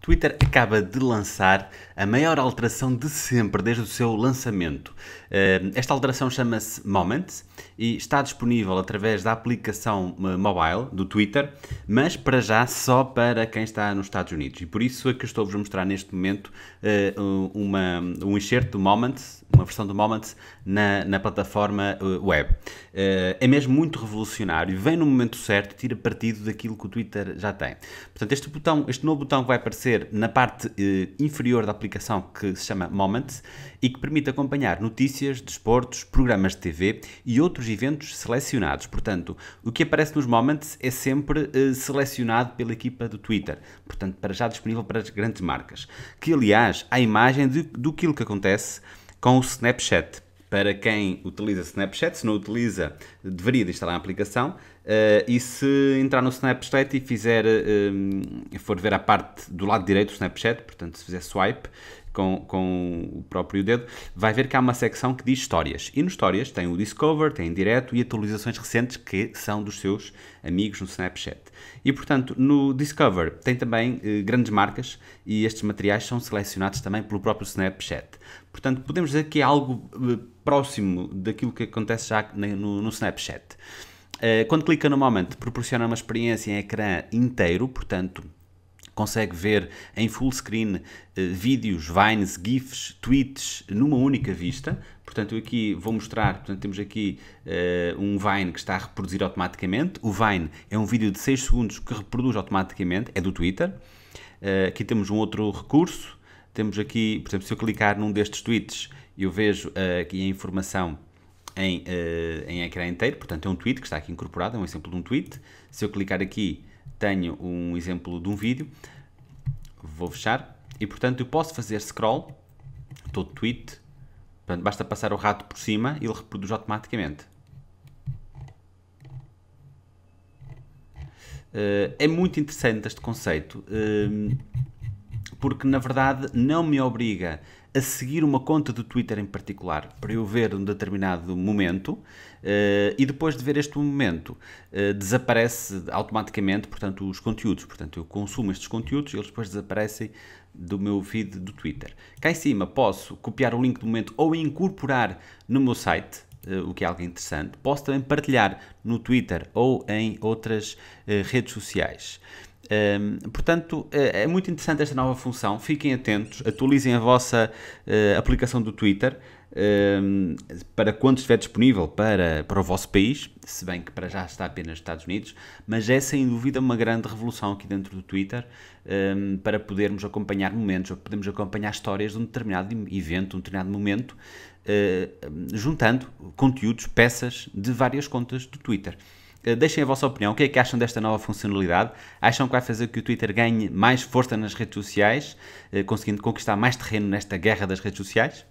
Twitter acaba de lançar a maior alteração de sempre desde o seu lançamento. Eh, esta alteração chama-se Moments e está disponível através da aplicação eh, mobile do Twitter, mas para já só para quem está nos Estados Unidos. E por isso é que estou-vos a mostrar neste momento eh, uma, um enxerto do Moments, uma versão do Moments na, na plataforma web. É mesmo muito revolucionário, vem no momento certo e tira partido daquilo que o Twitter já tem. Portanto, este botão, este novo botão que vai aparecer aparecer na parte eh, inferior da aplicação que se chama Moments e que permite acompanhar notícias, desportos, programas de TV e outros eventos selecionados. Portanto, o que aparece nos Moments é sempre eh, selecionado pela equipa do Twitter, portanto, para já disponível para as grandes marcas, que aliás há imagem de, do que acontece com o Snapchat. Para quem utiliza Snapchat, se não utiliza, deveria instalar a aplicação Uh, e se entrar no Snapchat e fizer, um, ehm, for ver a parte do lado direito do Snapchat, portanto, se fizer swipe com, com o próprio dedo, vai ver que há uma secção que diz histórias. E no histórias tem o Discover, tem direto e atualizações recentes que são dos seus amigos no Snapchat. E portanto, no Discover tem também eh, grandes marcas e estes materiais são selecionados também pelo próprio Snapchat. Portanto, podemos dizer que é algo eh, próximo daquilo que acontece já no, no Snapchat. Eh, quando clica no Moment, proporciona uma experiência em ecrã inteiro, portanto, consegue ver em full screen eh, vídeos, vines, GIFs, tweets numa única vista. Portanto, eu aqui vou mostrar, portanto, temos aqui uh, um Vine que está a reproduzir automaticamente. O Vine é um vídeo de 6 segundos que reproduz automaticamente, é do Twitter. Uh, aqui temos um outro recurso. Temos aqui, por exemplo, se eu clicar num destes tweets, eu vejo uh, aqui a informação em, uh, em ecrã inteiro, portanto é um tweet que está aqui incorporado, é um exemplo de um tweet. Se eu clicar aqui, tenho um exemplo de um vídeo. Vou fechar e, portanto, eu posso fazer scroll, todo tweet, portanto, basta passar o rato por cima e ele reproduz automaticamente. Uh, é muito interessante este conceito, uh, porque na verdade não me obriga a seguir uma conta do Twitter em particular, para eu ver um determinado momento uh, e depois de ver este momento uh, desaparece automaticamente, portanto, os conteúdos. Portanto, eu consumo estes conteúdos e eles depois desaparecem do meu feed do Twitter. Cá em cima posso copiar o link do momento ou incorporar no meu site, eh, o que é algo interessante. Posso também partilhar no Twitter ou em outras redes sociais. Um, portanto, é, é muito interessante esta nova função. Fiquem atentos, atualizem a vossa uh, aplicação do Twitter um, para quando estiver disponível para, para o vosso país, se bem que para já está apenas nos Estados Unidos, mas é sem dúvida uma grande revolução aqui dentro do Twitter um, para podermos acompanhar momentos, ou podemos acompanhar histórias de um determinado evento, um determinado momento, uh, juntando conteúdos, peças de várias contas do Twitter. Eh, deixem a vossa opinião. O que é que acham desta nova funcionalidade? Acham que vai fazer que o Twitter ganhe mais força nas redes sociais, eh, conseguindo conquistar mais terreno nesta guerra das redes sociais?